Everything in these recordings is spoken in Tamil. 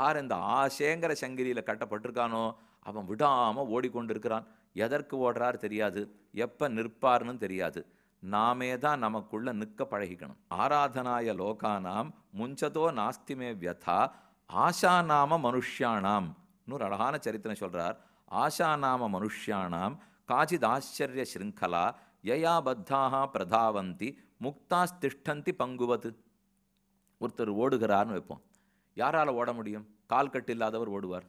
யார் இந்த ஆசேங்கிற சங்கிரியில் கட்டப்பட்டிருக்கானோ அவன் விடாமல் ஓடிக்கொண்டிருக்கிறான் எதற்கு ஓடுறார் தெரியாது எப்போ நிற்பார்னு தெரியாது நாமே தான் நமக்குள்ளே நிற்க பழகிக்கணும் ஆராதனாய லோகானாம் முஞ்சதோ நாஸ்திமே வியதா ஆஷா நாம மனுஷ்யானாம் இன்னொரு அழகான சரித்திரம் சொல்கிறார் ஆஷா நாம மனுஷ்யானாம் காச்சித் ஆச்சரிய ஸ்ருங்கலா யயா பத்தாக பிரதாவந்தி முக்தாஸ்திஷ்டந்தி பங்குவது ஒருத்தர் ஓடுகிறார்னு வைப்போம் யாரால் ஓட முடியும் கால் கட்டு இல்லாதவர் ஓடுவார்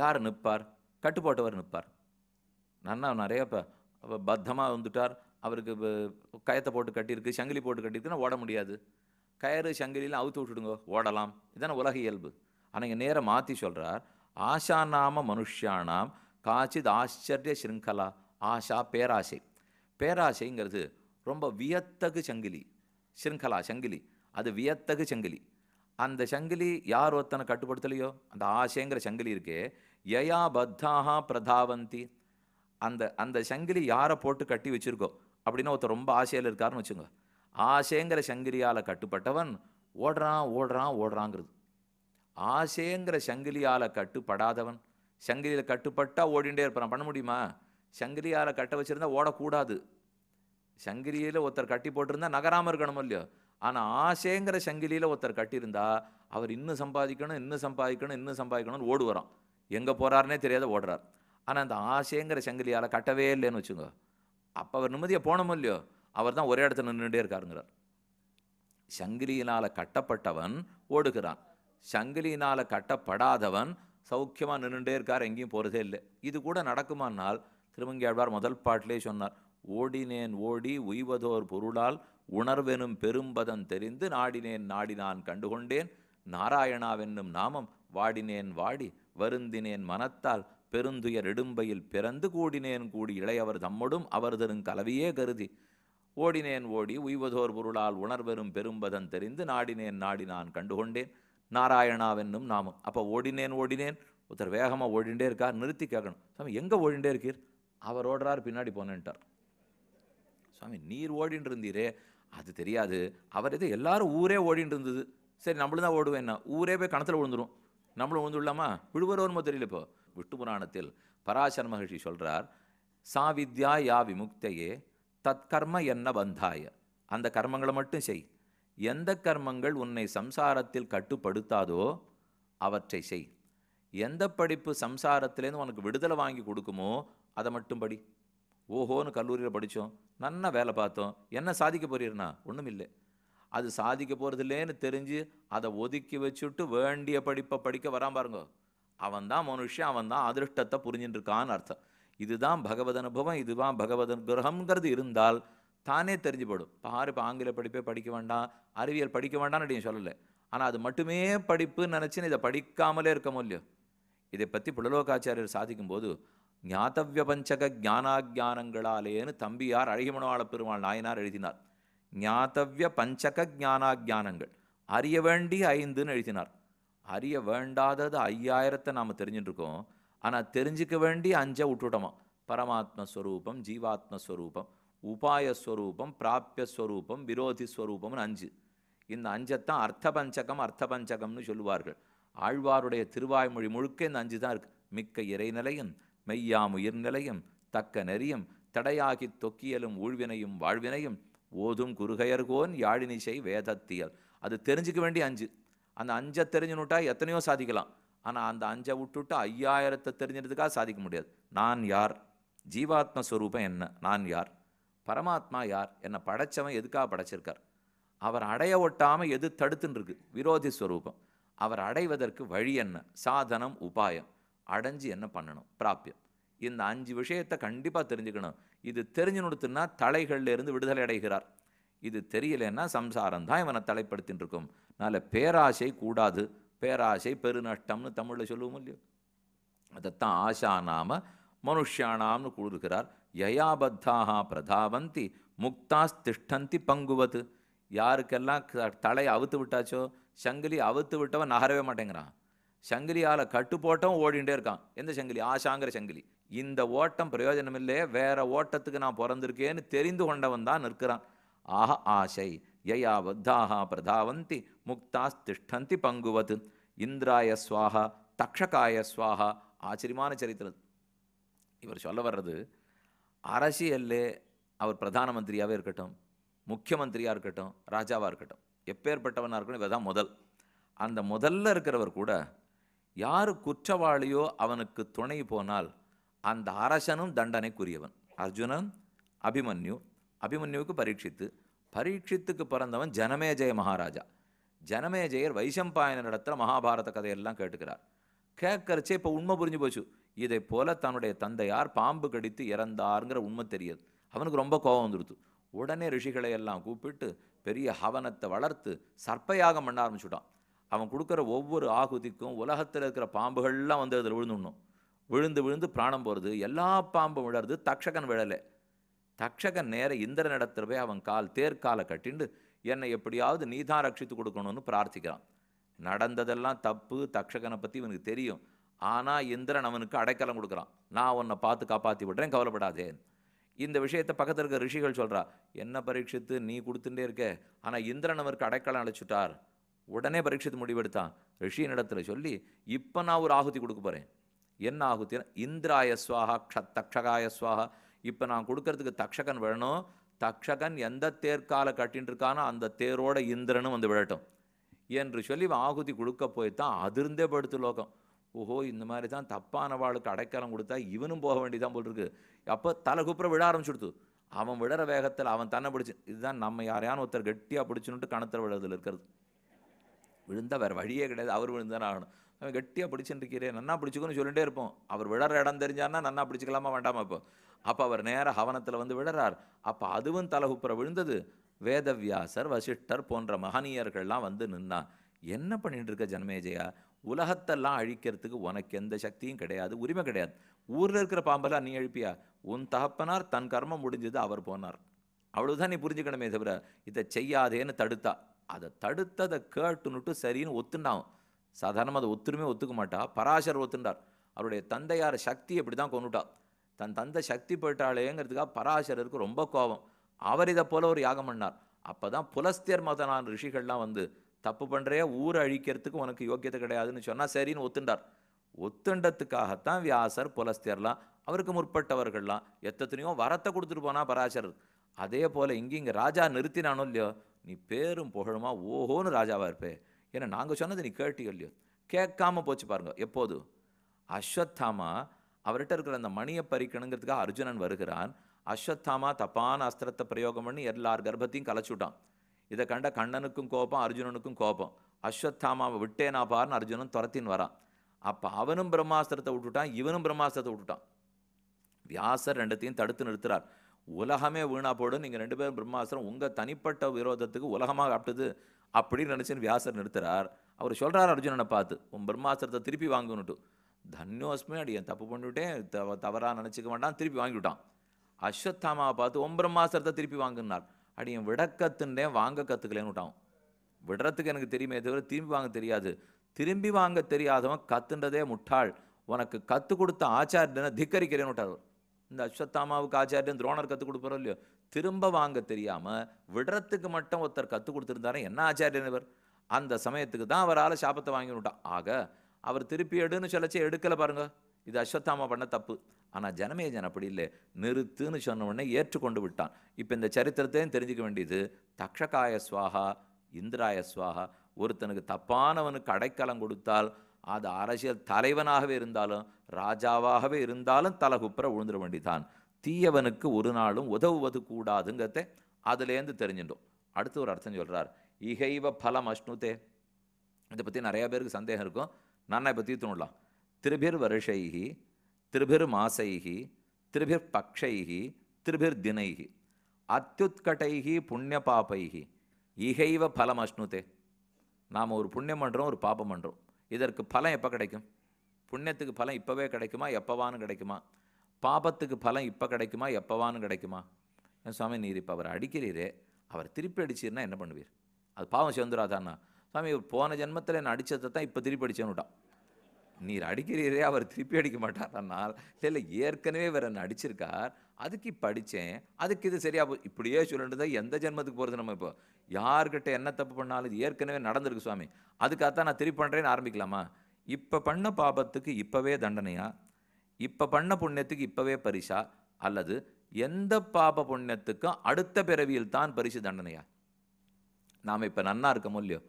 யார் நிற்பார் கட்டுப்போட்டவர் நிற்பார் நன்னா நிறைய இப்போ பத்தமாக வந்துட்டார் அவருக்கு கயத்தை போட்டு கட்டியிருக்கு சங்கிலி போட்டு கட்டியிருக்குன்னா ஓட முடியாது கயறு சங்கிலியில் அவுத்து விட்டுடுங்க ஓடலாம் இதான உலக இயல்பு ஆனால் இங்கே நேரம் மாற்றி சொல்கிறார் ஆஷா நாம மனுஷானாம் காச்சித் ஆச்சரிய சிருங்கலா ஆஷா பேராசை பேராசைங்கிறது ரொம்ப வியத்தகு சங்கிலி சிருங்கலா சங்கிலி அது வியத்தகு சங்கிலி அந்த சங்கிலி யார் ஒருத்தனை கட்டுப்படுத்தலையோ அந்த ஆசைங்கிற சங்கிலி இருக்கே யயா பத்தாக பிரதாவந்தி அந்த அந்த சங்கிலி யாரை போட்டு கட்டி வச்சுருக்கோ அப்படின்னா ஒருத்தர் ரொம்ப ஆசையில் இருக்காருன்னு வச்சுங்க ஆசைங்கிற சங்கிலியால் கட்டுப்பட்டவன் ஓடுறான் ஓடுறான் ஓடுறாங்கிறது ஆசைங்கிற சங்கிலியால் கட்டுப்படாதவன் சங்கிலியில் கட்டுப்பட்டால் ஓடிண்டே இருப்பான் பண்ண முடியுமா சங்கிலியால் கட்ட வச்சுருந்தா ஓடக்கூடாது சங்கிலியில் ஒருத்தர் கட்டி போட்டிருந்தா நகராமல் இருக்கணும் இல்லையோ ஆனால் ஆசைங்கிற சங்கிலியில் ஒருத்தர் கட்டியிருந்தா அவர் இன்னும் சம்பாதிக்கணும் இன்னும் சம்பாதிக்கணும் இன்னும் சம்பாதிக்கணும்னு ஓடு வரோம் எங்கே போகிறாருனே தெரியாத ஓடுறார் ஆனால் அந்த ஆசைங்கிற சங்கிலியால் கட்டவே இல்லைன்னு வச்சுங்க அப்போ அவர் நிம்மதியாக போனோமோ இல்லையோ அவர் தான் ஒரே இடத்துல நின்றுட்டே இருக்காருங்கிறார் சங்கிலியினால் கட்டப்பட்டவன் ஓடுகிறான் சங்கிலியினால் கட்டப்படாதவன் சௌக்கியமாக நின்றுட்டே இருக்கார் எங்கேயும் போகிறதே இல்லை இது கூட நடக்குமானால் திருமங்கியாழ்வார் முதல் பாட்டிலே சொன்னார் ஓடினேன் ஓடி உய்வதோர் பொருளால் உணர்வெனும் பெரும்பதம் தெரிந்து நாடினேன் நாடி நான் கண்டுகொண்டேன் நாராயணாவென்னும் நாமம் வாடினேன் வாடி வருந்தினேன் மனத்தால் பெருந்துயர் இடும்பையில் பிறந்து கூடினேன் கூடி இளையவர் தம்மொடும் அவர் தரும் கலவியே கருதி ஓடினேன் ஓடி உய்வதோர் பொருளால் உணர்வெறும் பெரும்பதன் தெரிந்து நாடினேன் நாடி நான் கண்டுகொண்டேன் நாராயணாவென்னும் நாமம் அப்போ ஓடினேன் ஓடினேன் ஒருத்தர் வேகமாக ஓடிண்டே இருக்கார் நிறுத்தி கேட்கணும் சாமி எங்கே ஓடிண்டே இருக்கீர் அவர் ஓடுறார் பின்னாடி போனேன்ட்டார் சுவாமி நீர் ஓடின்றிருந்தீரே அது தெரியாது அவர் இது எல்லாரும் ஊரே ஓடிட்டு இருந்தது சரி நம்மளும் தான் ஓடுவேன் என்ன ஊரே போய் கணத்தில் விழுந்துடும் நம்மளும் விழுந்துடலாமா விழுவரோன்மோ தெரியல இப்போ விட்டு புராணத்தில் பராசர மகிழ்ச்சி சொல்கிறார் சாவித்யா யா விமுக்தையே தற்கர்ம என்ன பந்தாய அந்த கர்மங்களை மட்டும் செய் எந்த கர்மங்கள் உன்னை சம்சாரத்தில் கட்டுப்படுத்தாதோ அவற்றை செய் எந்த படிப்பு சம்சாரத்திலேருந்து உனக்கு விடுதலை வாங்கி கொடுக்குமோ அதை மட்டும் படி ஓஹோன்னு கல்லூரியில் படித்தோம் நன்னா வேலை பார்த்தோம் என்ன சாதிக்க போறீர்னா ஒன்றும் இல்லை அது சாதிக்க போகிறதில்லேன்னு தெரிஞ்சு அதை ஒதுக்கி வச்சுட்டு வேண்டிய படிப்பை படிக்க வரான் பாருங்க அவன்தான் மனுஷன் அவன் தான் அதிருஷ்டத்தை புரிஞ்சுட்டுருக்கான்னு அர்த்தம் இதுதான் பகவத் அனுபவம் இதுதான் பகவத கிரகங்கிறது இருந்தால் தானே தெரிஞ்சுப்படும் பாரு இப்போ ஆங்கில படிப்பே படிக்க வேண்டாம் அறிவியல் படிக்க வேண்டாம்னு அப்படின்னு சொல்லலை ஆனால் அது மட்டுமே படிப்புன்னு நினச்சின்னு இதை படிக்காமலே இருக்கமோ இல்லையோ இதை பற்றி புலலோகாச்சாரியர் சாதிக்கும்போது ஞாத்தவிய பஞ்சக ஜானாஜானங்களாலேன்னு தம்பியார் அழகிமனவாள பெருமாள் நாயனார் எழுதினார் ஞாத்தவிய பஞ்சக ஜானாஜானங்கள் அறிய வேண்டிய ஐந்துன்னு எழுதினார் அறிய வேண்டாதது ஐயாயிரத்தை நாம் தெரிஞ்சுட்டுருக்கோம் ஆனால் தெரிஞ்சிக்க வேண்டிய அஞ்சை விட்டுட்டோமா பரமாத்மஸ்வரூபம் ஜீவாத்மஸ்வரூபம் உபாயஸ்வரூபம் பிராபியஸ்வரூபம் விரோதி ஸ்வரூபம்னு அஞ்சு இந்த அஞ்சைத்தான் அர்த்த பஞ்சகம் அர்த்த பஞ்சகம்னு சொல்லுவார்கள் ஆழ்வாருடைய திருவாய்மொழி முழுக்க இந்த அஞ்சு தான் இருக்குது மிக்க இறைநிலையும் மெய்யாம் உயிர்நிலையும் தக்க நெறியும் தடையாகித் தொக்கியலும் ஊழ்வினையும் வாழ்வினையும் ஓதும் குறுகையர்கோன் யாழினிசை வேதத்தியல் அது தெரிஞ்சுக்க வேண்டிய அஞ்சு அந்த அஞ்சை தெரிஞ்சுனுட்டா எத்தனையோ சாதிக்கலாம் ஆனால் அந்த அஞ்சை விட்டுட்டு ஐயாயிரத்தை தெரிஞ்சதுக்காக சாதிக்க முடியாது நான் யார் ஜீவாத்ம ஸ்வரூபம் என்ன நான் யார் பரமாத்மா யார் என்னை படைச்சவன் எதுக்காக படைச்சிருக்கார் அவர் அடைய ஒட்டாமல் எது தடுத்துன்னு இருக்கு விரோதி ஸ்வரூபம் அவர் அடைவதற்கு வழி என்ன சாதனம் உபாயம் அடைஞ்சு என்ன பண்ணணும் பிராப்தியம் இந்த அஞ்சு விஷயத்தை கண்டிப்பாக தெரிஞ்சுக்கணும் இது தெரிஞ்சு நொடுத்துன்னா தலைகள்லேருந்து விடுதலை அடைகிறார் இது தெரியலன்னா சம்சாரம் தான் இவனை தலைப்படுத்தின்னு இருக்கும் அதனால் பேராசை கூடாது பேராசை பெருநஷ்டம்னு தமிழில் சொல்லுவோம் இல்லையோ அதைத்தான் ஆஷா நாம மனுஷானாம்னு கூறுகிறார் யயாபத்தாக பிரதாவந்தி முக்தாஸ் திஷ்டந்தி பங்குவது யாருக்கெல்லாம் தலை அவுத்து விட்டாச்சோ சங்கிலி அவுத்து விட்டவன் நகரவே மாட்டேங்கிறான் சங்கிலியால் கட்டு போட்டம் ஓடிண்டே இருக்கான் எந்த சங்கிலி ஆஷாங்கிற சங்கிலி இந்த ஓட்டம் பிரயோஜனம் இல்லையே வேற ஓட்டத்துக்கு நான் பிறந்திருக்கேன்னு தெரிந்து கொண்டவன் தான் நிற்கிறான் ஆஹ ஆசை யயா வத்தாஹா பிரதாவந்தி முக்தாஸ் திஷ்டந்தி பங்குவத் இந்திராய சுவாகா தக்ஷகாய சுவாகா ஆச்சரியமான சரித்திரம் இவர் சொல்ல வர்றது அரசியல்லே அவர் பிரதான மந்திரியாகவே இருக்கட்டும் முக்கியமந்திரியாக இருக்கட்டும் ராஜாவாக இருக்கட்டும் எப்பேற்பட்டவனாக இருக்கணும் இவர் தான் முதல் அந்த முதல்ல இருக்கிறவர் கூட யார் குற்றவாளியோ அவனுக்கு துணை போனால் அந்த அரசனும் தண்டனைக்குரியவன் அர்ஜுனன் அபிமன்யு அபிமன்யுவுக்கு பரீட்சித்து பரீட்சித்துக்கு பிறந்தவன் ஜனமேஜய மகாராஜா ஜனமேஜயர் வைசம்பாயனிடத்தில் மகாபாரத கதையெல்லாம் கேட்டுக்கிறார் கேட்கறச்சே இப்போ உண்மை புரிஞ்சு போச்சு இதை போல தன்னுடைய தந்தையார் பாம்பு கடித்து இறந்தாருங்கிற உண்மை தெரியாது அவனுக்கு ரொம்ப கோபம் வந்துடுது உடனே ரிஷிகளை எல்லாம் கூப்பிட்டு பெரிய ஹவனத்தை வளர்த்து சர்ப்பயாகம் பண்ண ஆரம்பிச்சுட்டான் அவன் கொடுக்குற ஒவ்வொரு ஆகுதிக்கும் உலகத்தில் இருக்கிற பாம்புகள்லாம் வந்து அதில் விழுந்துடணும் விழுந்து விழுந்து பிராணம் போகிறது எல்லா பாம்பும் விழறது தக்ஷகன் விழலை தக்ஷகன் நேர இந்திரன் இடத்துல போய் அவன் கால் தேர்காலை கட்டிண்டு என்னை எப்படியாவது நீ தான் ரட்சித்து கொடுக்கணும்னு பிரார்த்திக்கிறான் நடந்ததெல்லாம் தப்பு தக்ஷகனை பற்றி இவனுக்கு தெரியும் ஆனால் இந்திரன் அவனுக்கு அடைக்கலம் கொடுக்குறான் நான் உன்னை பார்த்து காப்பாற்றி விடுறேன் கவலைப்படாதே இந்த விஷயத்தை பக்கத்தில் இருக்க ரிஷிகள் சொல்கிறா என்ன பரீட்சித்து நீ கொடுத்துட்டே இருக்க ஆனால் இந்திரன் அவருக்கு அடைக்கலம் அழைச்சிட்டார் உடனே பரீட்சித்து முடிவெடுத்தான் இடத்துல சொல்லி இப்போ நான் ஒரு ஆகுதி கொடுக்க போகிறேன் என்ன ஆகுதி இந்திராய சுவாகா க்ஷ தக்ஷகாய சுவாகா இப்போ நான் கொடுக்கறதுக்கு தக்ஷகன் விழணும் தக்ஷகன் எந்த தேர்க்கால கட்டின்னு இருக்கானோ அந்த தேரோட இந்திரனும் வந்து விழட்டும் என்று சொல்லி ஆகுதி கொடுக்க போய் தான் அதிர்ந்தே படுத்து லோகம் ஓஹோ இந்த மாதிரி தான் தப்பானவாளுக்கு அடைக்கலம் கொடுத்தா இவனும் போக வேண்டியதான் போல் இருக்கு அப்போ தலை குப்புற விழ ஆரம்பிச்சுடுத்து அவன் விழற வேகத்தில் அவன் தன்னை பிடிச்சி இதுதான் நம்ம யாரையான ஒருத்தர் கெட்டியாக பிடிச்சுன்னுட்டு கணத்தில் விழுறதுல இருக்கிறது விழுந்தால் வேறு வழியே கிடையாது அவர் விழுந்தானே ஆகணும் அவன் கட்டியாக பிடிச்சுட்டுருக்கிறே நன்னா பிடிச்சிக்கோன்னு சொல்லிகிட்டே இருப்போம் அவர் விழற இடம் தெரிஞ்சான்னா நன்னா பிடிச்சிக்கலாமா வேண்டாமா இப்போ அப்போ அவர் நேர ஹவனத்தில் வந்து விழறார் அப்போ அதுவும் தலகுப்புற விழுந்தது வேதவியாசர் வசிஷ்டர் போன்ற மகனியர்கள்லாம் வந்து நின்னா என்ன பண்ணிட்டு இருக்க ஜனமேஜயா உலகத்தெல்லாம் அழிக்கிறதுக்கு உனக்கு எந்த சக்தியும் கிடையாது உரிமை கிடையாது ஊரில் இருக்கிற பாம்பெல்லாம் நீ அழிப்பியா உன் தகப்பனார் தன் கர்மம் முடிஞ்சது அவர் போனார் அவ்வளோதான் நீ புரிஞ்சுக்கணுமே தவிர இதை செய்யாதேன்னு தடுத்தா அதை தடுத்ததை கேட்டுன்னுட்டு சரின்னு ஒத்துண்டான் சாதாரணமாக அதை ஒத்துருமே ஒத்துக்க மாட்டா பராசர் ஒத்துண்டார் அவருடைய தந்தையார் சக்தி இப்படி தான் கொண்டுட்டா தன் தந்தை சக்தி போயிட்டாளேங்கிறதுக்காக பராசரருக்கு ரொம்ப கோபம் அவர் இதை போல ஒரு யாகம் பண்ணார் அப்போ தான் புலஸ்தியர் மதனான ரிஷிகள்லாம் வந்து தப்பு பண்ணுறே ஊரை அழிக்கிறதுக்கு உனக்கு யோக்கியத்தை கிடையாதுன்னு சொன்னால் சரின்னு ஒத்துண்டார் ஒத்துண்டத்துக்காகத்தான் வியாசர் புலஸ்தியர்லாம் அவருக்கு முற்பட்டவர்கள்லாம் எத்தனையோ வரத்தை கொடுத்துட்டு போனால் பராசரர் அதே போல் இங்கே இங்கே ராஜா நிறுத்தினானோ இல்லையோ நீ பேரும் புகழுமா ஓஹோன்னு ராஜாவாக இருப்பே ஏன்னா நாங்கள் சொன்னது நீ கேட்டியோ இல்லையோ கேட்காம போச்சு பாருங்க எப்போது அஸ்வத்தாமா அவர்கிட்ட இருக்கிற அந்த மணியை பறிக்கணுங்கிறதுக்காக அர்ஜுனன் வருகிறான் அஸ்வத்தாமா தப்பான அஸ்திரத்தை பிரயோகம் பண்ணி எல்லார் கர்ப்பத்தையும் கலைச்சுட்டான் இதை கண்ட கண்ணனுக்கும் கோபம் அர்ஜுனனுக்கும் கோபம் அஸ்வத்தாமாவை விட்டேனா பாருன்னு அர்ஜுனன் துரத்தின்னு வரான் அப்போ அவனும் பிரம்மாஸ்திரத்தை விட்டுட்டான் இவனும் பிரம்மாஸ்திரத்தை விட்டுட்டான் வியாசர் ரெண்டத்தையும் தடுத்து நிறுத்துறார் உலகமே வீணாக போடும் நீங்கள் ரெண்டு பேரும் பிரம்மாஸ்திரம் உங்கள் தனிப்பட்ட விரோதத்துக்கு உலகமாக ஆப்டுது அப்படின்னு நினச்சின்னு வியாசர் நிறுத்துறார் அவர் சொல்கிறார் அர்ஜுனனை பார்த்து உன் பிரம்மாஸ்திரத்தை திருப்பி வாங்கணுட்டு தன்யோஸ்மே அடி தப்பு பண்ணிவிட்டேன் தவ தவறாக நினச்சிக்க வேண்டாம் திருப்பி வாங்கிவிட்டான் அஸ்வத்தாமாவை பார்த்து உன் பிரம்மாஸ்திரத்தை திருப்பி வாங்கினார் அடி என் விட வாங்க கற்றுக்கலேன்னு விட்டான் விடுறதுக்கு எனக்கு தெரியுமே தவிர திரும்பி வாங்க தெரியாது திரும்பி வாங்க தெரியாதவன் கத்துன்றதே முட்டாள் உனக்கு கற்றுக் கொடுத்த ஆச்சாரியனை திக்கரிக்கிறேன்னு விட்டார் இந்த அஸ்வத்தாமாவுக்கு ஆச்சாரியம் துரோணர் கற்றுக் கொடுப்பாரோ இல்லையோ திரும்ப வாங்க தெரியாமல் விடுறத்துக்கு மட்டும் ஒருத்தர் கற்றுக் கொடுத்துருந்தாரே என்ன ஆச்சாரியன் இவர் அந்த சமயத்துக்கு தான் அவரால் சாபத்தை வாங்கி விட்டான் ஆக அவர் திருப்பி எடுன்னு சொல்லச்சே எடுக்கலை பாருங்க இது அஸ்வத்தாமா பண்ண தப்பு ஆனால் ஜன அப்படி இல்லை நிறுத்துன்னு சொன்ன உடனே ஏற்றுக்கொண்டு விட்டான் இப்போ இந்த சரித்திரத்தையும் தெரிஞ்சுக்க வேண்டியது தக்ஷகாய சுவாகா இந்திராய சுவாகா ஒருத்தனுக்கு தப்பானவனுக்கு அடைக்கலம் கொடுத்தால் அது அரசியல் தலைவனாகவே இருந்தாலும் ராஜாவாகவே இருந்தாலும் தலகுப்புற விழுந்துட வேண்டிதான் தீயவனுக்கு ஒரு நாளும் உதவுவது கூடாதுங்கிறத அதுலேருந்து தெரிஞ்சிடும் அடுத்து ஒரு அர்த்தம் சொல்கிறார் இகைவ பலம் அஷ்ணுதே இதை பற்றி நிறையா பேருக்கு சந்தேகம் இருக்கும் நான் இப்போ தீர்த்துணுடலாம் திருபிர் வருஷைகி திருபிர் மாசைகி திருபிர் பக்ஷைகி திருபிர் தினைகி அத்தியுத்கட்டைகி புண்ணிய பாப்பைகி இகைவ பலம் அஷ்ணுதே நாம் ஒரு புண்ணியம் பண்ணுறோம் ஒரு பாபம் பண்ணுறோம் இதற்கு பலம் எப்போ கிடைக்கும் புண்ணியத்துக்கு பலம் இப்போவே கிடைக்குமா எப்போவானு கிடைக்குமா பாபத்துக்கு பலம் இப்போ கிடைக்குமா எப்போவானு கிடைக்குமா என் சுவாமி நீர் இப்போ அவர் அடிக்கிறீரே அவர் திருப்பி அடிச்சீர்னா என்ன பண்ணுவீர் அது பாவம் சேர்ந்துடாதாண்ணா சுவாமி போன ஜென்மத்தில் என்னை அடித்ததை தான் இப்போ திருப்பி அடிச்சேன்னு விட்டான் நீர் அடிக்கிறீரே அவர் திருப்பி அடிக்க மாட்டார் ஆனால் இல்லை ஏற்கனவே வேற என்ன அடிச்சிருக்கார் அதுக்கு இப்போ அடித்தேன் அதுக்கு இது சரியாக போ இப்படியே சொல்லிட்டு தான் எந்த ஜென்மத்துக்கு போகிறது நம்ம இப்போ யார்கிட்ட என்ன தப்பு பண்ணாலும் இது ஏற்கனவே நடந்திருக்கு சுவாமி அதுக்காகத்தான் நான் திருப்பி பண்ணுறேன்னு ஆரம்பிக்கலாமா இப்போ பண்ண பாபத்துக்கு இப்போவே தண்டனையா இப்போ பண்ண புண்ணியத்துக்கு இப்போவே பரிசா அல்லது எந்த பாப புண்ணியத்துக்கும் அடுத்த பிறவியில் தான் பரிசு தண்டனையா நாம் இப்போ நன்னா இருக்கமோ இல்லையோ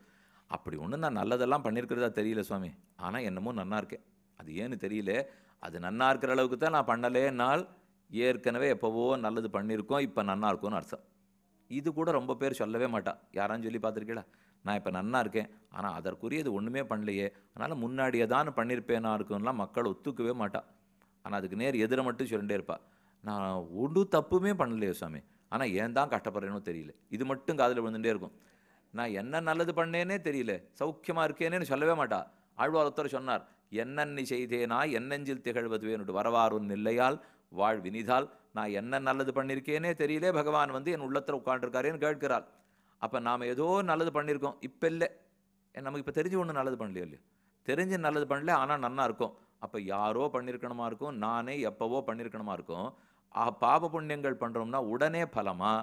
அப்படி ஒன்று நான் நல்லதெல்லாம் பண்ணியிருக்கிறதா தெரியல சுவாமி ஆனால் என்னமோ நன்னா இருக்கேன் அது ஏன்னு தெரியல அது நன்னா இருக்கிற அளவுக்கு தான் நான் பண்ணலே நாள் ஏற்கனவே எப்போவோ நல்லது பண்ணியிருக்கோம் இப்போ நன்னா இருக்கும்னு அர்த்தம் இது கூட ரொம்ப பேர் சொல்லவே மாட்டான் யாரான்னு சொல்லி பார்த்துருக்கீங்களா நான் இப்போ நன்னா இருக்கேன் ஆனால் அதற்குரிய இது ஒன்றுமே பண்ணலையே அதனால் முன்னாடியே தான் பண்ணியிருப்பேனா இருக்குன்னா மக்கள் ஒத்துக்கவே மாட்டான் ஆனால் அதுக்கு நேர் எதிர மட்டும் சொல்லிட்டே இருப்பாள் நான் ஒன்றும் தப்புமே பண்ணலையே சுவாமி ஆனால் ஏன் தான் கஷ்டப்படுறேன்னு தெரியல இது மட்டும் காதில் விழுந்துகிட்டே இருக்கும் நான் என்ன நல்லது பண்ணேனே தெரியல சௌக்கியமாக இருக்கேனேன்னு சொல்லவே மாட்டா ஆழ்வார் ஒருத்தர் சொன்னார் என்னென்னை செய்தேனா என்னெஞ்சில் திகழ்வதுவேனுட்டு வரவாறுன் இல்லையால் வாழ் வினிதால் நான் என்ன நல்லது பண்ணியிருக்கேனே தெரியலே பகவான் வந்து என் உள்ளத்தில் உட்காண்டிருக்காரேன்னு கேட்கிறாள் அப்போ நாம் ஏதோ நல்லது பண்ணியிருக்கோம் இப்போ இல்லை நமக்கு இப்போ தெரிஞ்சு ஒன்றும் நல்லது பண்ணலையோ இல்லையோ தெரிஞ்சு நல்லது பண்ணல ஆனால் நன்னா இருக்கும் அப்போ யாரோ பண்ணியிருக்கணுமா இருக்கும் நானே எப்போவோ பண்ணியிருக்கணுமா இருக்கும் பாப புண்ணியங்கள் பண்ணுறோம்னா உடனே பலமா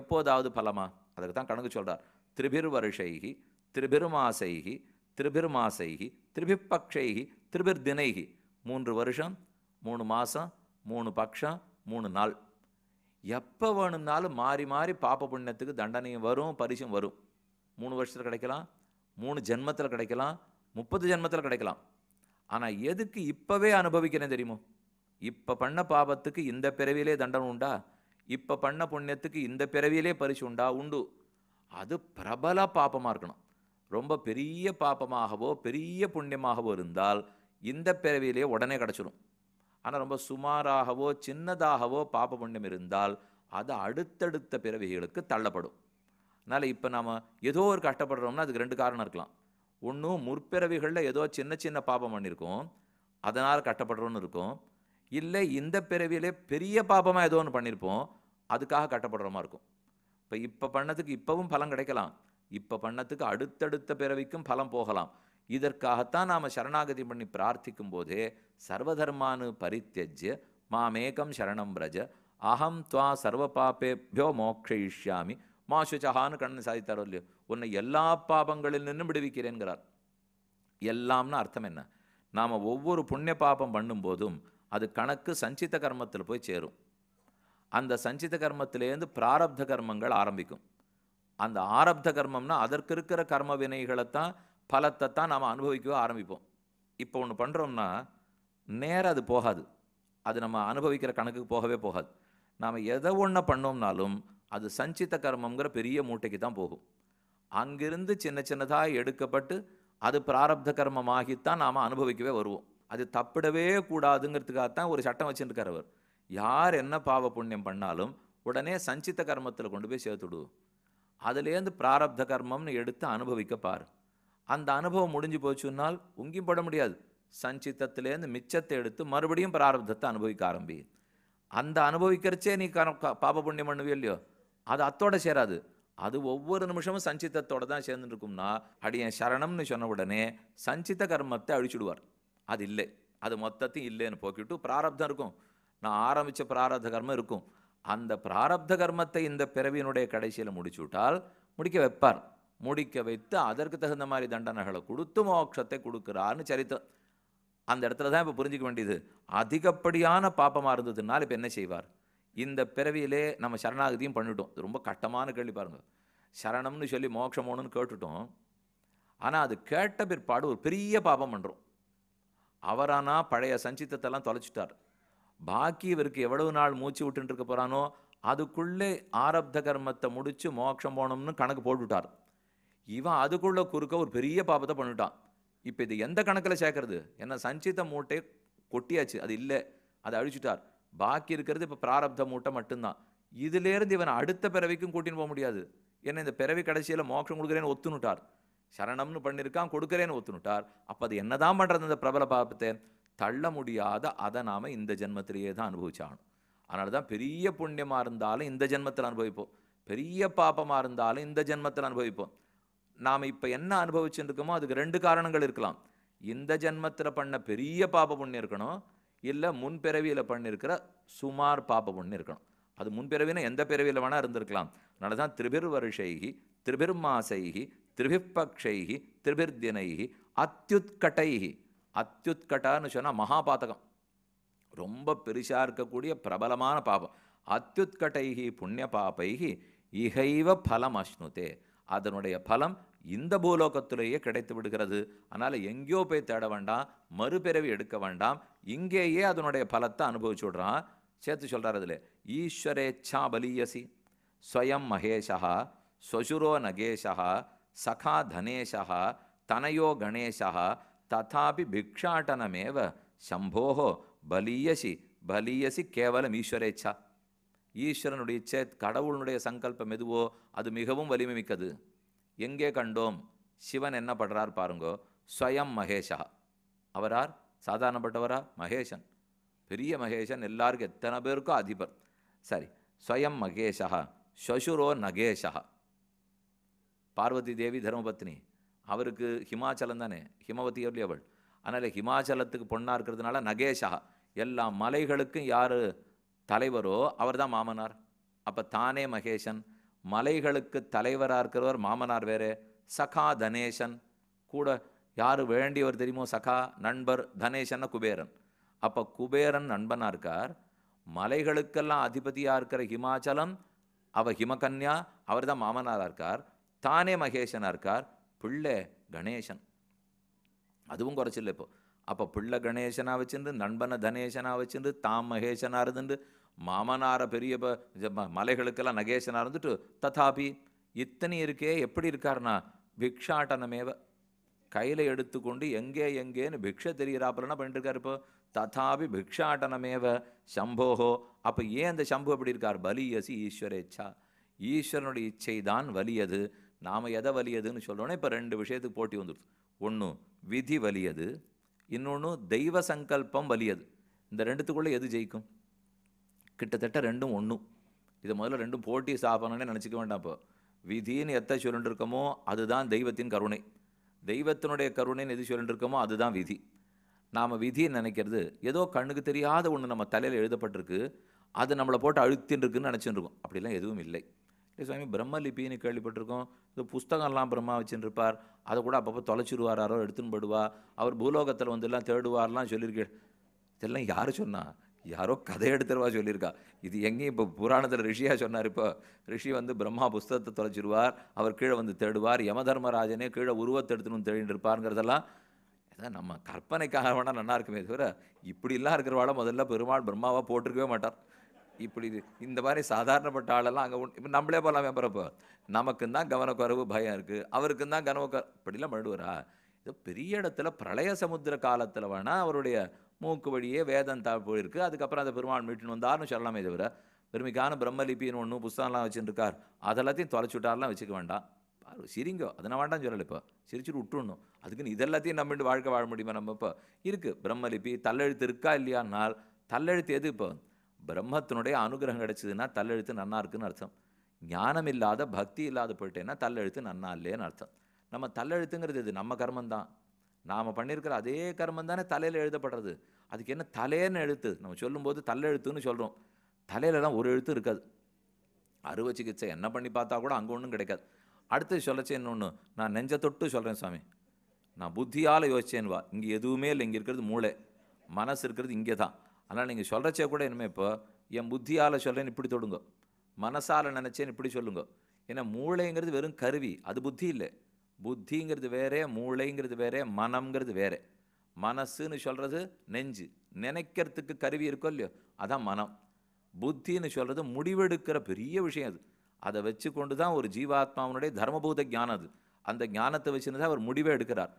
எப்போதாவது பலமா அதுக்கு தான் கணக்கு சொல்கிறார் திரிபிர்வருஷைகி திரிபிர்மாசைகி திரிபிர்மாசைகி திரிபிப்பக்ஷைகி திரிபிர்தினைகி மூன்று வருஷம் மூணு மாதம் மூணு பக்ஷம் மூணு நாள் எப்போ வேணும்னாலும் மாறி மாறி பாப்ப புண்ணியத்துக்கு தண்டனையும் வரும் பரிசும் வரும் மூணு வருஷத்தில் கிடைக்கலாம் மூணு ஜென்மத்தில் கிடைக்கலாம் முப்பது ஜென்மத்தில் கிடைக்கலாம் ஆனால் எதுக்கு இப்போவே அனுபவிக்கிறேன் தெரியுமோ இப்போ பண்ண பாபத்துக்கு இந்த பிறவியிலே தண்டனை உண்டா இப்போ பண்ண புண்ணியத்துக்கு இந்த பிறவியிலே பரிசு உண்டா உண்டு அது பிரபல பாப்பமாக இருக்கணும் ரொம்ப பெரிய பாப்பமாகவோ பெரிய புண்ணியமாகவோ இருந்தால் இந்த பிறவியிலேயே உடனே கிடச்சிடும் ஆனால் ரொம்ப சுமாராகவோ சின்னதாகவோ பாப்ப புண்ணியம் இருந்தால் அது அடுத்தடுத்த பிறவிகளுக்கு தள்ளப்படும் அதனால் இப்போ நாம் ஏதோ ஒரு கஷ்டப்படுறோம்னா அதுக்கு ரெண்டு காரணம் இருக்கலாம் ஒன்றும் முற்பிறவிகளில் ஏதோ சின்ன சின்ன பாப்பம் பண்ணியிருக்கோம் அதனால் கட்டப்படுறோன்னு இருக்கும் இல்லை இந்த பிறவியிலே பெரிய பாப்பமாக ஏதோ ஒன்று பண்ணியிருப்போம் அதுக்காக கட்டப்படுற மாதிரி இருக்கும் இப்போ இப்போ பண்ணதுக்கு இப்போவும் பலம் கிடைக்கலாம் இப்போ பண்ணத்துக்கு அடுத்தடுத்த பிறவிக்கும் பலம் போகலாம் இதற்காகத்தான் நாம் சரணாகதி பண்ணி பிரார்த்திக்கும் போதே சர்வதர்மானு பரித்தெஜ்ய மாமேகம் சரணம் பிரஜ அகம் துவா சர்வ பாப்பேபியோ மோக்ஷயிஷ்யாமி மா சுச்சஹான்னு கண்ணன் சாதித்தாரோ இல்லையோ உன்னை எல்லா பாபங்களில் நின்று விடுவிக்கிறேன்கிறார் எல்லாம்னு அர்த்தம் என்ன நாம் ஒவ்வொரு புண்ணிய பாபம் பண்ணும்போதும் அது கணக்கு சஞ்சித்த கர்மத்தில் போய் சேரும் அந்த சஞ்சித கர்மத்திலேருந்து பிராரப்த கர்மங்கள் ஆரம்பிக்கும் அந்த ஆரப்த கர்மம்னா அதற்கு இருக்கிற கர்ம வினைகளைத்தான் பலத்தை தான் நாம் அனுபவிக்கவே ஆரம்பிப்போம் இப்போ ஒன்று பண்ணுறோம்னா நேரம் அது போகாது அது நம்ம அனுபவிக்கிற கணக்குக்கு போகவே போகாது நாம் எதை ஒன்று பண்ணோம்னாலும் அது சஞ்சித்த கர்மங்கிற பெரிய மூட்டைக்கு தான் போகும் அங்கிருந்து சின்ன சின்னதாக எடுக்கப்பட்டு அது பிராரப்த கர்மமாகித்தான் நாம் அனுபவிக்கவே வருவோம் அது தப்பிடவே கூடாதுங்கிறதுக்காகத்தான் ஒரு சட்டம் வச்சுருக்கார் அவர் யார் என்ன பாவ புண்ணியம் பண்ணாலும் உடனே சஞ்சித்த கர்மத்தில் கொண்டு போய் சேர்த்துடு அதுலேருந்து பிராரப்த கர்மம்னு எடுத்து அனுபவிக்க பார் அந்த அனுபவம் முடிஞ்சு போச்சுன்னால் உங்கியும் பட முடியாது சஞ்சித்தத்துலேருந்து மிச்சத்தை எடுத்து மறுபடியும் பிராரப்தத்தை அனுபவிக்க ஆரம்பி அந்த அனுபவிக்கிறச்சே நீ பாப புண்ணியம் பண்ணுவே இல்லையோ அது அத்தோட சேராது அது ஒவ்வொரு நிமிஷமும் சஞ்சித்தத்தோடு தான் சேர்ந்துட்டு இருக்கும்னா அடியன் சரணம்னு சொன்ன உடனே சஞ்சித்த கர்மத்தை அழிச்சுடுவார் அது இல்லை அது மொத்தத்தையும் இல்லைன்னு போக்கிட்டு பிராரப்தம் இருக்கும் நான் ஆரம்பித்த பிராரப்த கர்மம் இருக்கும் அந்த பிராரப்த கர்மத்தை இந்த பிறவியினுடைய கடைசியில் முடிச்சு விட்டால் முடிக்க வைப்பார் முடிக்க வைத்து அதற்கு தகுந்த மாதிரி தண்டனைகளை கொடுத்து மோட்சத்தை கொடுக்குறாருன்னு சரித்திரம் அந்த இடத்துல தான் இப்போ புரிஞ்சிக்க வேண்டியது அதிகப்படியான பாப்பமாக இருந்ததுனால இப்போ என்ன செய்வார் இந்த பிறவியிலே நம்ம சரணாகதியும் பண்ணிட்டோம் ரொம்ப கட்டமான கேள்வி பாருங்கள் சரணம்னு சொல்லி மோட்சம் கேட்டுட்டோம் ஆனால் அது கேட்ட பிற்பாடு ஒரு பெரிய பாபம் பண்ணுறோம் அவரானா பழைய சஞ்சித்தத்தெல்லாம் தொலைச்சிட்டார் பாக்கி இவருக்கு எவ்வளவு நாள் மூச்சு விட்டுட்டு இருக்க போகிறானோ அதுக்குள்ளே ஆரப்த கர்மத்தை முடித்து மோட்சம் போனோம்னு கணக்கு போட்டுவிட்டார் இவன் அதுக்குள்ளே குறுக்க ஒரு பெரிய பாபத்தை பண்ணிட்டான் இப்போ இது எந்த கணக்கில் சேர்க்கறது என்ன சஞ்சித மூட்டை கொட்டியாச்சு அது இல்லை அதை அழிச்சுட்டார் பாக்கி இருக்கிறது இப்போ பிராரப்த மூட்டை மட்டும்தான் இதுலேருந்து இவன் அடுத்த பிறவிக்கும் கூட்டின்னு போக முடியாது ஏன்னா இந்த பிறவி கடைசியில் மோட்சம் கொடுக்குறேன்னு ஒத்துனுட்டார் சரணம்னு பண்ணியிருக்கான் கொடுக்குறேன்னு ஒத்துனுட்டார் அப்போ அது என்னதான் பண்ணுறது அந்த பிரபல பாபத்தை தள்ள முடியாத அதை நாம் இந்த ஜென்மத்திலேயே தான் அனுபவிச்சாகணும் அதனால தான் பெரிய புண்ணியமாக இருந்தாலும் இந்த ஜென்மத்தில் அனுபவிப்போம் பெரிய பாப்பமாக இருந்தாலும் இந்த ஜென்மத்தில் அனுபவிப்போம் நாம் இப்போ என்ன அனுபவிச்சுட்டு இருக்கோமோ அதுக்கு ரெண்டு காரணங்கள் இருக்கலாம் இந்த ஜென்மத்தில் பண்ண பெரிய பாப்ப புண்ணியம் இருக்கணும் இல்லை முன்பிறவியில் பண்ணியிருக்கிற சுமார் பாப்ப புண்ணியம் இருக்கணும் அது முன்பிறவினா எந்த பிறவியில் வேணால் இருந்திருக்கலாம் அதனால தான் திரிபிர் வருஷைகி மாசைகி திரிபிப்பக்ஷைகி திரிபிர்தினைகி அத்தியுத்கட்டைகி அத்தியுத்கட்டான்னு சொன்னால் மகாபாத்தகம் ரொம்ப பெருசாக இருக்கக்கூடிய பிரபலமான பாபம் அத்தியுத்கட்டைகி புண்ணிய பாப்பைகி இகைவ பலம் அஷ்ணுதே அதனுடைய பலம் இந்த பூலோகத்திலேயே கிடைத்து விடுகிறது அதனால் எங்கேயோ போய் தேட வேண்டாம் மறுபிறவி எடுக்க வேண்டாம் இங்கேயே அதனுடைய பலத்தை அனுபவிச்சு விடுறான் சேர்த்து சொல்கிறார் அதில் ஈஸ்வரேச்சா பலீயசி ஸ்வயம் மகேஷா ஸ்வசுரோ நகேஷா சகா தனேஷா தனையோ கணேஷா தாபி பிக்ஷாட்டனமேவ சம்போகோ பலியசி பலீயசி கேவலம் ஈஸ்வரேச்சா ஈஸ்வரனுடைய இச்சை கடவுளுடைய சங்கல்பம் எதுவோ அது மிகவும் வலிமை மிக்கது எங்கே கண்டோம் சிவன் என்ன படுறார் பாருங்கோ ஸ்வயம் மகேஷா அவரார் சாதாரணப்பட்டவரா மகேஷன் பெரிய மகேஷன் எல்லாருக்கும் எத்தனை பேருக்கும் அதிபர் சரி ஸ்வயம் மகேஷா ஸ்வசுரோ நகேஷா பார்வதி தேவி தர்மபத்னி அவருக்கு ஹிமாச்சலம் தானே ஹிமவதி எவ்வளோ அவள் அதனால் ஹிமாச்சலத்துக்கு பொண்ணாக இருக்கிறதுனால நகேஷா எல்லா மலைகளுக்கும் யார் தலைவரோ அவர் தான் மாமனார் அப்போ தானே மகேஷன் மலைகளுக்கு தலைவராக இருக்கிறவர் மாமனார் வேறு சகா தனேஷன் கூட யார் வேண்டியவர் தெரியுமோ சகா நண்பர் தனேஷன் குபேரன் அப்போ குபேரன் நண்பனாக இருக்கார் மலைகளுக்கெல்லாம் அதிபதியாக இருக்கிற ஹிமாச்சலம் அவ ஹிமகன்யா அவர் தான் மாமனாராக இருக்கார் தானே மகேஷனாக இருக்கார் பிள்ளை கணேசன் அதுவும் குறைச்சில்ல இப்போ அப்போ பிள்ளை கணேசனாக வச்சுருந்து நண்பனை தனேசனாக வச்சுருந்து தாம் மகேசனாக இருந்துட்டு மாமனார பெரிய மலைகளுக்கெல்லாம் நகேசனாக இருந்துட்டு ததாபி இத்தனை இருக்கே எப்படி இருக்காருனா பிக்ஷாட்டனமேவ கையில் எடுத்துக்கொண்டு எங்கே எங்கேன்னு பிக்ஷை தெரிகிறாப்பில் பண்ணிட்டு இருக்கார் இப்போ ததாபி பிக்ஷாட்டனமேவ சம்போகோ அப்போ ஏன் அந்த சம்பு அப்படி இருக்கார் பலியசி ஈஸ்வரேச்சா ஈஸ்வரனுடைய இச்சை தான் வலியது நாம் எதை வலியதுன்னு சொல்லணும்னா இப்போ ரெண்டு விஷயத்துக்கு போட்டி வந்துடுது ஒன்று விதி வலியது இன்னொன்று தெய்வ சங்கல்பம் வலியது இந்த ரெண்டுத்துக்குள்ளே எது ஜெயிக்கும் கிட்டத்தட்ட ரெண்டும் ஒன்றும் இதை முதல்ல ரெண்டும் போட்டி சாப்பிடணும்னே நினச்சிக்க வேண்டாம் இப்போ விதின்னு எத்தை சொல்லிட்டுருக்கோமோ அதுதான் தெய்வத்தின் கருணை தெய்வத்தினுடைய கருணைன்னு எது சொல்லிட்டுருக்கோமோ அதுதான் விதி நாம் விதின்னு நினைக்கிறது ஏதோ கண்ணுக்கு தெரியாத ஒன்று நம்ம தலையில் எழுதப்பட்டிருக்கு அது நம்மளை போட்டு அழுத்தின்னு இருக்குன்னு நினச்சிட்டு இருக்கோம் அப்படிலாம் எதுவும் இல்லை இல்லை சுவாமி பிரம்மலிபின்னு கேள்விப்பட்டிருக்கோம் இந்த புஸ்தகம்லாம் பிரம்மா வச்சுருப்பார் அதை கூட அப்பப்போ யாரோ எடுத்துன்னு போடுவா அவர் பூலோகத்தில் வந்து எல்லாம் தேடுவார்லாம் சொல்லியிருக்கேன் இதெல்லாம் யார் சொன்னா யாரோ கதை எடுத்துருவா சொல்லியிருக்கா இது எங்கேயும் இப்போ புராணத்தில் ரிஷியாக சொன்னார் இப்போ ரிஷி வந்து பிரம்மா புஸ்தகத்தை தொலைச்சிடுவார் அவர் கீழே வந்து தேடுவார் யம தர்மராஜனே கீழே உருவத்தை எடுத்துன்னு தேடிட்டு இருப்பாருங்கிறதெல்லாம் ஏதாவது நம்ம கற்பனைக்காக வேணால் நல்லா இருக்குமே தவிர இப்படிலாம் இருக்கிறவாட முதல்ல பெருமாள் பிரம்மாவாக போட்டிருக்கவே மாட்டார் இப்படி இந்த மாதிரி சாதாரணப்பட்ட ஆளெல்லாம் அங்கே இப்போ நம்மளே போகலாம் வேப்பறப்போ நமக்கு தான் கவனக்குறைவு பயம் இருக்குது அவருக்கு தான் கவனக்குறை இப்படிலாம் பண்ணுவாரா இது பெரிய இடத்துல பிரளய சமுத்திர காலத்தில் வேணால் அவருடைய மூக்கு வழியே வேதம் தா போயிருக்கு அதுக்கப்புறம் அந்த பெருமான் மீட்டு வந்தார்னு சொல்லலாமே தவிர பெருமைக்கான பிரம்மலிபின்னு ஒன்று புஸ்தகம்லாம் வச்சுருக்கார் அதெல்லாத்தையும் தொலைச்சுட்டாரெலாம் வச்சுக்க வேண்டாம் சிரிங்கோ அதை நான் வேண்டாம் சொல்லலை இப்போ சிரிச்சுட்டு விட்டுணும் அதுக்குன்னு இதெல்லாத்தையும் நம்மட்டு வாழ்க்கை வாழ முடியுமா நம்ம இப்போ இருக்குது பிரம்மலிபி தள்ளெழுத்து இருக்கா இல்லையானால் தள்ளெழுத்து எது இப்போ பிரம்மத்தினுடைய அனுகிரகம் கிடைச்சதுன்னா தல்லெழுத்து நன்னா இருக்குன்னு அர்த்தம் ஞானம் இல்லாத பக்தி இல்லாத போயிட்டேன்னா தல்லெழுத்து நன்னா இல்லைன்னு அர்த்தம் நம்ம தல்லெழுத்துங்கிறது இது நம்ம கர்மந்தான் நாம் பண்ணியிருக்கிற அதே கர்மம் தானே தலையில் எழுதப்படுறது அதுக்கு என்ன தலைன்னு எழுத்து நம்ம சொல்லும்போது தல்லெழுத்துன்னு சொல்கிறோம் தலையிலலாம் ஒரு எழுத்து இருக்காது அறுவை சிகிச்சை என்ன பண்ணி பார்த்தா கூட அங்கே ஒன்றும் கிடைக்காது அடுத்து சொல்லச்சு இன்னொன்று நான் நெஞ்ச தொட்டு சொல்கிறேன் சுவாமி நான் புத்தியால் யோசிச்சேன் வா இங்கே எதுவுமே இல்லை இங்கே இருக்கிறது மூளை மனசு இருக்கிறது இங்கே தான் ஆனால் நீங்கள் சொல்கிறச்சே கூட இனிமேல் இப்போ என் புத்தியால் சொல்கிறேன் இப்படி தொடுங்க மனசால் நினச்சேன்னு இப்படி சொல்லுங்க ஏன்னா மூளைங்கிறது வெறும் கருவி அது புத்தி இல்லை புத்திங்கிறது வேறே மூளைங்கிறது வேறே மனம்ங்கிறது வேறே மனசுன்னு சொல்கிறது நெஞ்சு நினைக்கிறதுக்கு கருவி இருக்கோ இல்லையோ அதான் மனம் புத்தின்னு சொல்கிறது முடிவெடுக்கிற பெரிய விஷயம் அது அதை வச்சு கொண்டு தான் ஒரு ஜீவாத்மாவனுடைய தர்மபூத ஞானம் அது அந்த ஞானத்தை வச்சுன்னு தான் அவர் முடிவே எடுக்கிறார்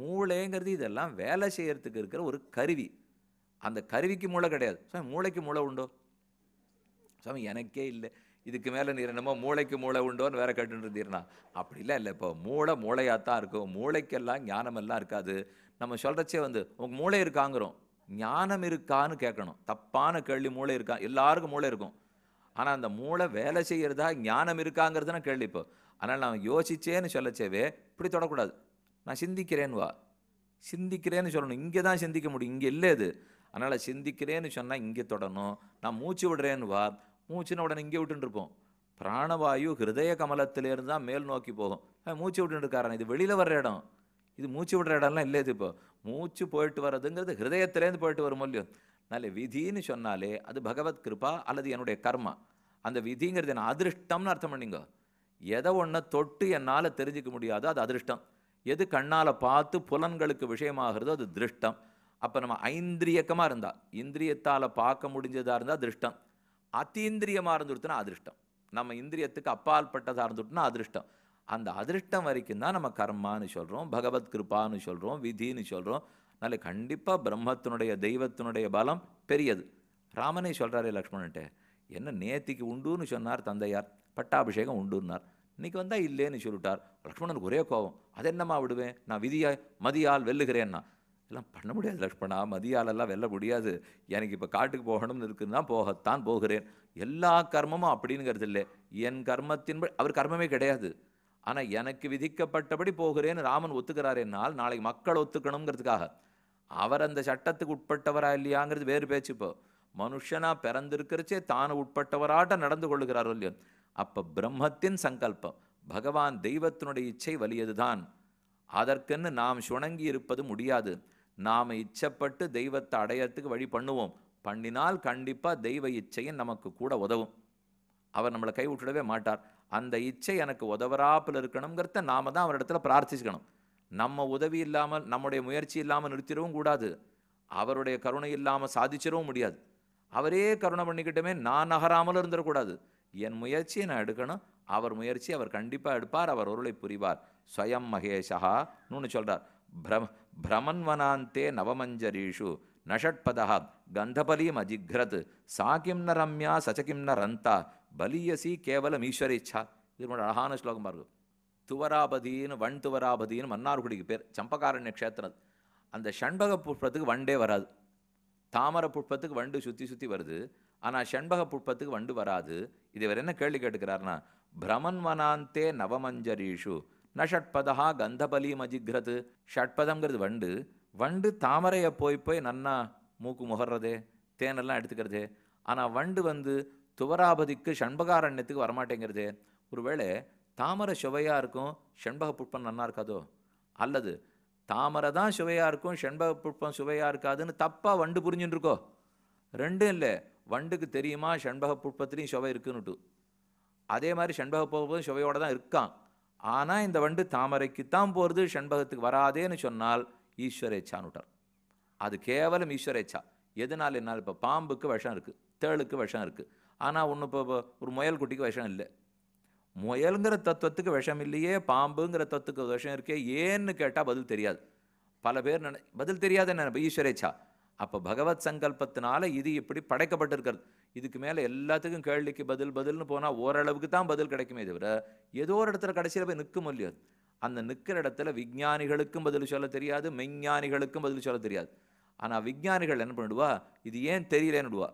மூளைங்கிறது இதெல்லாம் வேலை செய்கிறதுக்கு இருக்கிற ஒரு கருவி அந்த கருவிக்கு மூளை கிடையாது சுவாமி மூளைக்கு மூளை உண்டோ சுவாமி எனக்கே இல்லை இதுக்கு மேலே நீர் என்னமோ மூளைக்கு மூளை உண்டோன்னு வேற கட்டுன்னு அப்படி இல்லை இல்லை இப்போ மூளை மூளையாக தான் இருக்கும் மூளைக்கெல்லாம் ஞானமெல்லாம் இருக்காது நம்ம சொல்கிறச்சே வந்து உங்கள் மூளை இருக்காங்கிறோம் ஞானம் இருக்கான்னு கேட்கணும் தப்பான கேள்வி மூளை இருக்கா எல்லாருக்கும் மூளை இருக்கும் ஆனால் அந்த மூளை வேலை செய்கிறதா ஞானம் இருக்காங்கிறதுனா கேள்வி இப்போ ஆனால் நான் யோசிச்சேன்னு சொல்லச்சேவே இப்படி தொடக்கூடாது நான் சிந்திக்கிறேன்னு வா சிந்திக்கிறேன்னு சொல்லணும் இங்கே தான் சிந்திக்க முடியும் இங்கே இல்லை அது அதனால் சிந்திக்கிறேன்னு சொன்னால் இங்கே தொடணும் நான் மூச்சு விடுறேன்னு வா மூச்சுன்னு உடனே இங்கே விட்டுருப்போம் பிராணவாயு ஹிருதய கமலத்திலேருந்து தான் மேல் நோக்கி போகும் மூச்சு விட்டுருக்காரன் இது வெளியில் வர்ற இடம் இது மூச்சு விடுற இடம்லாம் இல்லை இது இப்போ மூச்சு போயிட்டு வர்றதுங்கிறது ஹிருதயத்திலேருந்து போயிட்டு வரும் இல்லையோ நல்ல விதின்னு சொன்னாலே அது பகவத் கிருபா அல்லது என்னுடைய கர்மா அந்த விதிங்கிறது என்ன அதிருஷ்டம்னு அர்த்தம் பண்ணிங்க எதை ஒன்றை தொட்டு என்னால் தெரிஞ்சிக்க முடியாதோ அது அதிருஷ்டம் எது கண்ணால் பார்த்து புலன்களுக்கு விஷயமாகிறதோ அது திருஷ்டம் அப்போ நம்ம ஐந்திரியக்கமாக இருந்தால் இந்திரியத்தால் பார்க்க முடிஞ்சதாக இருந்தால் அதிருஷ்டம் அத்தீந்திரியமாக இருந்துட்டுனா அதிர்ஷ்டம் நம்ம இந்திரியத்துக்கு அப்பால் பட்டதாக இருந்துட்டுனா அதிர்ஷ்டம் அந்த அதிர்ஷ்டம் வரைக்கும் தான் நம்ம கர்மான்னு சொல்கிறோம் பகவத் கிருப்பான்னு சொல்கிறோம் விதின்னு சொல்கிறோம் அதனால் கண்டிப்பாக பிரம்மத்தினுடைய தெய்வத்தினுடைய பலம் பெரியது ராமனே சொல்கிறாரே லக்ஷ்மணன்ட்டு என்ன நேத்திக்கு உண்டுன்னு சொன்னார் தந்தையார் பட்டாபிஷேகம் உண்டுன்னார் இன்றைக்கி வந்தால் இல்லைன்னு சொல்லிட்டார் லக்ஷ்மணனுக்கு ஒரே கோபம் அது என்னம்மா விடுவேன் நான் விதியாக மதியால் வெல்லுகிறேன்னா எல்லாம் பண்ண முடியாது லக்ஷ்மணா மதியாலெல்லாம் வெல்ல முடியாது எனக்கு இப்போ காட்டுக்கு போகணும்னு இருக்குதுன்னா போகத்தான் போகிறேன் எல்லா கர்மமும் அப்படிங்கிறது இல்லை என் கர்மத்தின்படி அவர் கர்மமே கிடையாது ஆனால் எனக்கு விதிக்கப்பட்டபடி போகிறேன்னு ராமன் ஒத்துக்கிறார் என்னால் நாளைக்கு மக்கள் ஒத்துக்கணுங்கிறதுக்காக அவர் அந்த சட்டத்துக்கு உட்பட்டவரா இல்லையாங்கிறது வேறு பேச்சு இப்போ மனுஷனாக பிறந்திருக்கிறச்சே தானு உட்பட்டவராட்ட நடந்து கொள்கிறாரோ இல்லையோ அப்போ பிரம்மத்தின் சங்கல்பம் பகவான் தெய்வத்தினுடைய இச்சை வலியதுதான் அதற்கென்னு நாம் சுணங்கி இருப்பது முடியாது நாம் இச்சப்பட்டு தெய்வத்தை அடையறதுக்கு வழி பண்ணுவோம் பண்ணினால் கண்டிப்பாக தெய்வ இச்சையும் நமக்கு கூட உதவும் அவர் நம்மளை கைவிட்டுடவே மாட்டார் அந்த இச்சை எனக்கு உதவராப்பில் இருக்கணுங்கிறத நாம் தான் அவரிடத்துல பிரார்த்திச்சுக்கணும் நம்ம உதவி இல்லாமல் நம்முடைய முயற்சி இல்லாமல் நிறுத்திடவும் கூடாது அவருடைய கருணை இல்லாமல் சாதிச்சிடவும் முடியாது அவரே கருணை பண்ணிக்கிட்டுமே நான் நகராமல் இருந்துடக்கூடாது என் முயற்சியை நான் எடுக்கணும் அவர் முயற்சி அவர் கண்டிப்பாக எடுப்பார் அவர் உருளை புரிவார் ஸ்வயம் மகேஷா சொல்கிறார் பிரம் பிரமன்வனாந்தே நவமஞ்சரீஷு நஷட்பதா கந்தபலீம் அஜிக்ரத் சா கிம் ந ரம்யா சச்ச ந ரந்தா பலியசி கேவலம் ஈஸ்வரேச்சா இது ரொம்ப அழகான ஸ்லோகம் பாருங்க துவராபதின்னு வன் துவராபதின்னு மன்னார்குடிக்கு பேர் சம்பகாரண்ய க்ஷேத்திரம் அந்த ஷண்பக புஷ்பத்துக்கு வண்டே வராது தாமர புஷ்பத்துக்கு வண்டு சுற்றி சுற்றி வருது ஆனால் ஷண்பக புஷ்பத்துக்கு வண்டு வராது இது இவர் என்ன கேள்வி கேட்டுக்கிறாருன்னா பிரமன்வனாந்தே நவமஞ்சரீஷு நஷட்பதா கந்தபலி கந்தபலீம் ஷட்பதங்கிறது ஷட்பதம்ங்கிறது வண்டு வண்டு தாமரையை போய் போய் நன்னா மூக்கு முகர்றது தேனெல்லாம் எடுத்துக்கிறது ஆனால் வண்டு வந்து துவராபதிக்கு ஷண்பகாரண்யத்துக்கு வரமாட்டேங்கிறது ஒருவேளை தாமரை சுவையாக இருக்கும் ஷண்பக புட்பம் நன்னா இருக்காதோ அல்லது தாமரை தான் சுவையாக இருக்கும் ஷண்பக புட்பம் சுவையாக இருக்காதுன்னு தப்பாக வண்டு புரிஞ்சுட்டுருக்கோ ரெண்டும் இல்லை வண்டுக்கு தெரியுமா ஷண்பக புட்பத்துலேயும் சுவை இருக்குன்னுட்டு அதே மாதிரி செண்பக புட்பம் சுவையோடு தான் இருக்கான் ஆனால் இந்த வண்டு தாமரைக்குத்தான் போகிறது ஷண்பகத்துக்கு வராதேன்னு சொன்னால் ஈஸ்வரேச்சான்னுட்டார் அது கேவலம் ஈஸ்வரேச்சா எதனால் என்னால் இப்போ பாம்புக்கு விஷம் இருக்குது தேளுக்கு விஷம் இருக்குது ஆனால் ஒன்று இப்போ ஒரு முயல் குட்டிக்கு விஷம் இல்லை முயலுங்கிற தத்துவத்துக்கு விஷம் இல்லையே பாம்புங்கிற தத்துவத்துக்கு விஷம் இருக்கே ஏன்னு கேட்டால் பதில் தெரியாது பல பேர் நினை பதில் தெரியாத நினைப்பேன் ஈஸ்வரேச்சா அப்போ பகவத் சங்கல்பத்தினால இது இப்படி படைக்கப்பட்டிருக்கிறது இதுக்கு மேலே எல்லாத்துக்கும் கேள்விக்கு பதில் பதில்னு போனால் ஓரளவுக்கு தான் பதில் கிடைக்குமே தவிர ஏதோ ஒரு இடத்துல கடைசியில் போய் நிற்க முடியாது அந்த நிற்கிற இடத்துல விஞ்ஞானிகளுக்கும் பதில் சொல்ல தெரியாது மெய்ஞானிகளுக்கும் பதில் சொல்ல தெரியாது ஆனால் விஞ்ஞானிகள் என்ன பண்ணிடுவா இது ஏன் விடுவா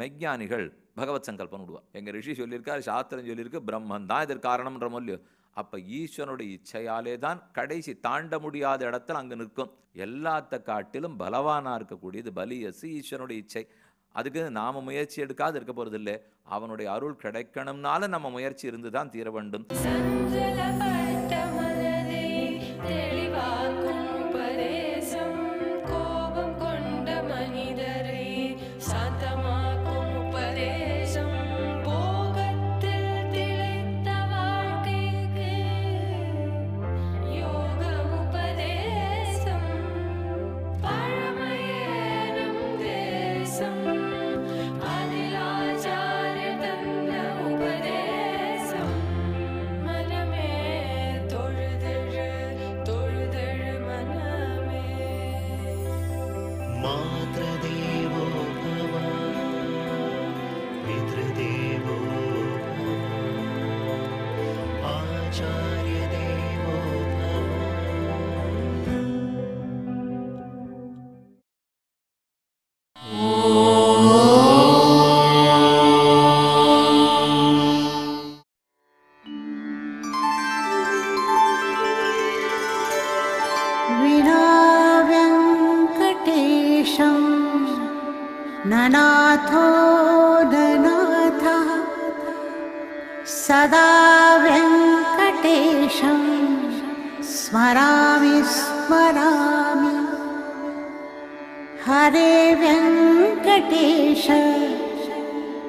மெஞ்ஞானிகள் பகவத் சங்கல்பம் விடுவா எங்கள் ரிஷி சொல்லியிருக்கார் சாஸ்திரம் சொல்லியிருக்கு பிரம்மன் தான் இதற்கு காரணம்ன்ற மொழியோ அப்போ ஈஸ்வரனுடைய இச்சையாலே தான் கடைசி தாண்ட முடியாத இடத்துல அங்கே நிற்கும் எல்லாத்த காட்டிலும் பலவானாக இருக்கக்கூடியது பலியசு ஈஸ்வரனுடைய இச்சை அதுக்கு நாம் முயற்சி எடுக்காது இருக்க போகிறதில்லை அவனுடைய அருள் கிடைக்கணும்னால நம்ம முயற்சி இருந்து தான் தீர வேண்டும்